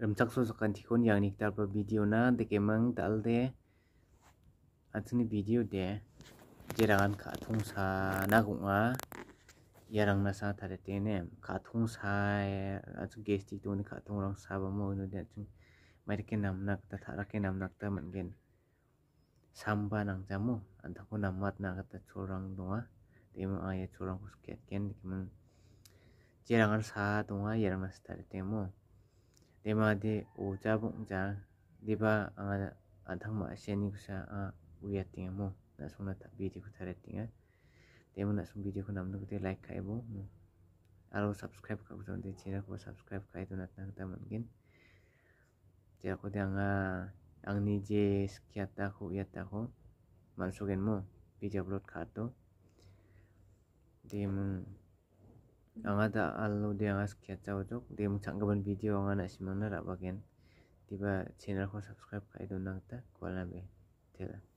so sakan tikon yang niktar pa video na mang dal de atini video de jerangan tung sa na a yarang na sa tare ka tung sa e, atu gesti ka tung rang sa bamo mo no de atu merke nak ta nam nak ta gen samba nang jamu antaku namat na kata curang donga demo ayat curang kusket ken mang jerangan sa a yarang na sa tare mo Demade o jabung jang diba anga adhama sheni kusa a uyatinga mo na sung na video ku taretinga demo na sun video ku namnu ku like kai bo aro subscribe ka kusa de chira ko subscribe kai do na ta ta mungkin chera ku de anga ni je skiata ko ku ko man sugen mo video upload ka to demo angata allo dia ngas kia chau jok dia mchang gaban video anga na simang na ra tiba channel ko subscribe kai don nang ta kuala be eh. tela